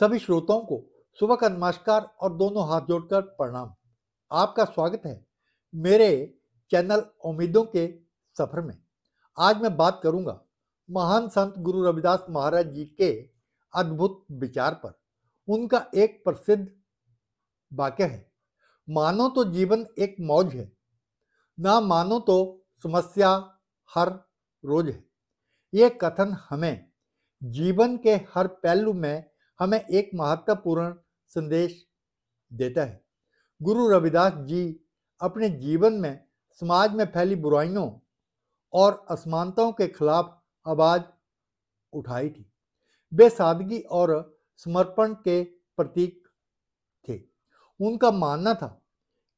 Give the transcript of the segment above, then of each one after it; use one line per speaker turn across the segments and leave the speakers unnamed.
सभी श्रोताओं को सुबह का नमस्कार और दोनों हाथ जोड़कर प्रणाम आपका स्वागत है मेरे चैनल उम्मीदों के सफर में आज मैं बात करूंगा महान संत गुरु रविदास महाराज जी के अद्भुत विचार पर उनका एक प्रसिद्ध वाक्य है मानो तो जीवन एक मौज है ना मानो तो समस्या हर रोज है ये कथन हमें जीवन के हर पहलू में हमें एक महत्वपूर्ण संदेश देता है गुरु रविदास जी अपने जीवन में समाज में फैली बुराइयों और असमानताओं के खिलाफ आवाज उठाई थी वे सादगी और समर्पण के प्रतीक थे उनका मानना था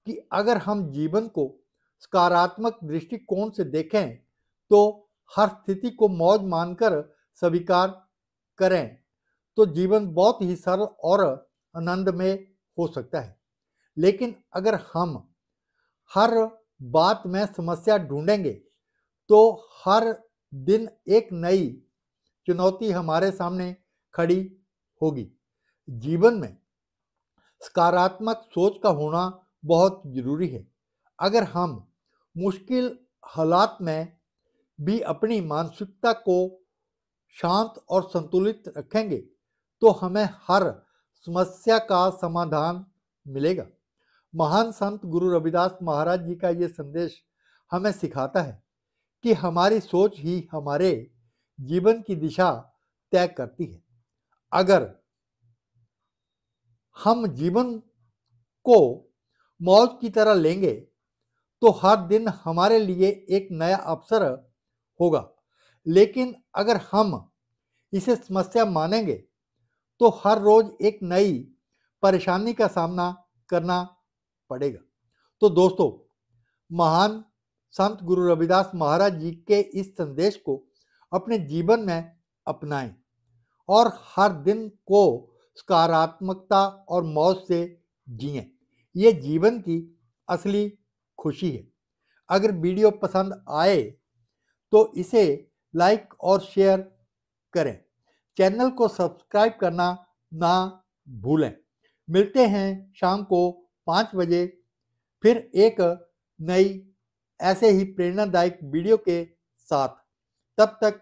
कि अगर हम जीवन को सकारात्मक दृष्टिकोण से देखें तो हर स्थिति को मौज मानकर स्वीकार करें तो जीवन बहुत ही सरल और आनंदमय हो सकता है लेकिन अगर हम हर बात में समस्या ढूंढेंगे तो हर दिन एक नई चुनौती हमारे सामने खड़ी होगी जीवन में सकारात्मक सोच का होना बहुत जरूरी है अगर हम मुश्किल हालात में भी अपनी मानसिकता को शांत और संतुलित रखेंगे तो हमें हर समस्या का समाधान मिलेगा महान संत गुरु रविदास महाराज जी का ये संदेश हमें सिखाता है कि हमारी सोच ही हमारे जीवन की दिशा तय करती है अगर हम जीवन को मौज की तरह लेंगे तो हर दिन हमारे लिए एक नया अवसर होगा लेकिन अगर हम इसे समस्या मानेंगे तो हर रोज एक नई परेशानी का सामना करना पड़ेगा तो दोस्तों महान संत गुरु रविदास महाराज जी के इस संदेश को अपने जीवन में अपनाएं और हर दिन को सकारात्मकता और मौज से जिए ये जीवन की असली खुशी है अगर वीडियो पसंद आए तो इसे लाइक और शेयर करें चैनल को सब्सक्राइब करना ना भूलें मिलते हैं शाम को पाँच बजे फिर एक नई ऐसे ही प्रेरणादायक वीडियो के साथ तब तक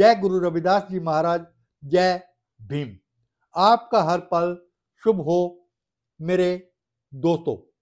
जय गुरु रविदास जी महाराज जय भीम आपका हर पल शुभ हो मेरे दोस्तों